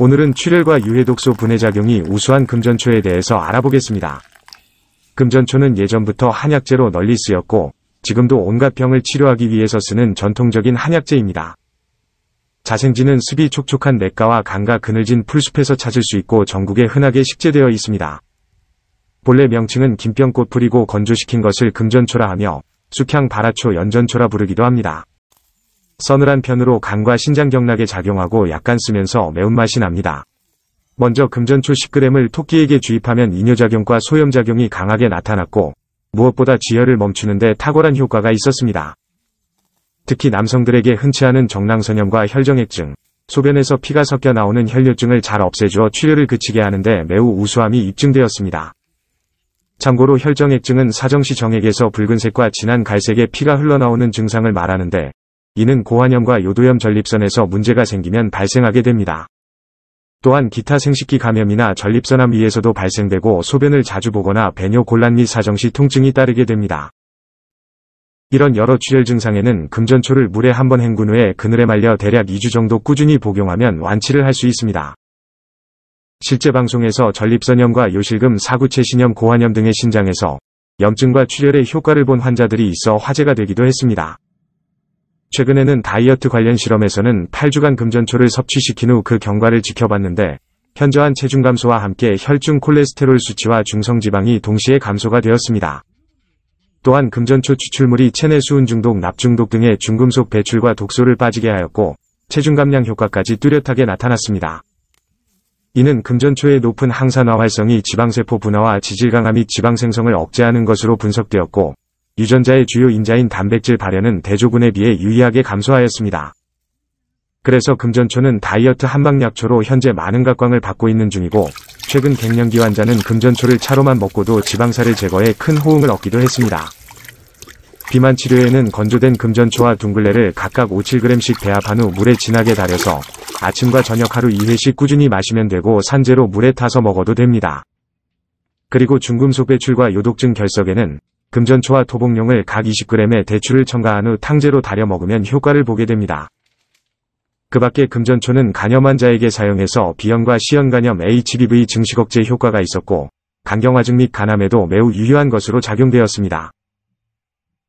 오늘은 출혈과 유해독소 분해작용이 우수한 금전초에 대해서 알아보겠습니다. 금전초는 예전부터 한약재로 널리 쓰였고 지금도 온갖 병을 치료하기 위해서 쓰는 전통적인 한약재입니다. 자생지는 습이 촉촉한 냇가와 강과 그늘진 풀숲에서 찾을 수 있고 전국에 흔하게 식재되어 있습니다. 본래 명칭은 김병꽃 풀이고 건조시킨 것을 금전초라 하며 숙향 발라초 연전초라 부르기도 합니다. 서늘한 편으로 간과 신장 경락에 작용하고 약간 쓰면서 매운맛이 납니다. 먼저 금전초 10g을 토끼에게 주입하면 이뇨작용과 소염작용이 강하게 나타났고 무엇보다 지혈을 멈추는데 탁월한 효과가 있었습니다. 특히 남성들에게 흔치 않은 정랑선염과 혈정액증, 소변에서 피가 섞여 나오는 혈뇨증을 잘 없애주어 출혈을 그치게 하는데 매우 우수함이 입증되었습니다. 참고로 혈정액증은 사정시 정액에서 붉은색과 진한 갈색의 피가 흘러나오는 증상을 말하는데 이는 고환염과 요도염 전립선에서 문제가 생기면 발생하게 됩니다. 또한 기타 생식기 감염이나 전립선암 위에서도 발생되고 소변을 자주 보거나 배뇨 곤란 및 사정시 통증이 따르게 됩니다. 이런 여러 출혈 증상에는 금전초를 물에 한번 헹군 후에 그늘에 말려 대략 2주 정도 꾸준히 복용하면 완치를 할 수 있습니다. 실제 방송에서 전립선염과 요실금, 사구체신염, 고환염 등의 신장에서 염증과 출혈의 효과를 본 환자들이 있어 화제가 되기도 했습니다. 최근에는 다이어트 관련 실험에서는 8주간 금전초를 섭취시킨 후 그 경과를 지켜봤는데 현저한 체중 감소와 함께 혈중 콜레스테롤 수치와 중성지방이 동시에 감소가 되었습니다. 또한 금전초 추출물이 체내 수은 중독, 납중독 등의 중금속 배출과 독소를 빠지게 하였고 체중 감량 효과까지 뚜렷하게 나타났습니다. 이는 금전초의 높은 항산화 활성이 지방세포 분화와 지질강화 및 지방생성을 억제하는 것으로 분석되었고 유전자의 주요 인자인 단백질 발현은 대조군에 비해 유의하게 감소하였습니다. 그래서 금전초는 다이어트 한방약초로 현재 많은 각광을 받고 있는 중이고 최근 갱년기 환자는 금전초를 차로만 먹고도 지방사를 제거해 큰 호응을 얻기도 했습니다. 비만 치료에는 건조된 금전초와 둥글레를 각각 5-7g씩 배합한 후 물에 진하게 달여서 아침과 저녁 하루 2회씩 꾸준히 마시면 되고 산재로 물에 타서 먹어도 됩니다. 그리고 중금속 배출과 요독증 결석에는 금전초와 토복용을 각 20g의 대추를 첨가한 후 탕제로 달여 먹으면 효과를 보게 됩니다. 그 밖에 금전초는 간염 환자에게 사용해서 비염과시연간염 HBV 증식 억제 효과가 있었고 간경화증 및 간암에도 매우 유효한 것으로 작용되었습니다.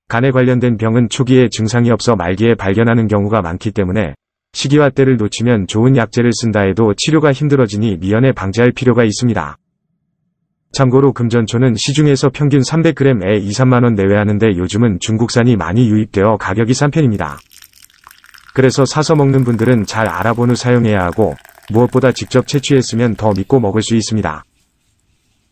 간에 관련된 병은 초기에 증상이 없어 말기에 발견하는 경우가 많기 때문에 시기와 때를 놓치면 좋은 약제를 쓴다 해도 치료가 힘들어지니 미연에 방지할 필요가 있습니다. 참고로 금전초는 시중에서 평균 300g에 2, 3만원 내외하는데 요즘은 중국산이 많이 유입되어 가격이 싼 편입니다. 그래서 사서 먹는 분들은 잘 알아본 후 사용해야 하고 무엇보다 직접 채취했으면 더 믿고 먹을 수 있습니다.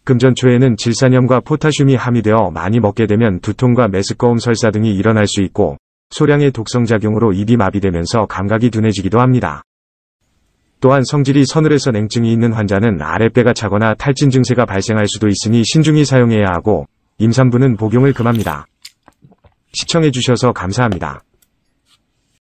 금전초에는 질산염과 포타슘이 함유되어 많이 먹게 되면 두통과 메스꺼움 설사 등이 일어날 수 있고 소량의 독성작용으로 입이 마비되면서 감각이 둔해지기도 합니다. 또한 성질이 서늘해서 냉증이 있는 환자는 아랫배가 차거나 탈진 증세가 발생할 수도 있으니 신중히 사용해야 하고 임산부는 복용을 금합니다. 시청해주셔서 감사합니다.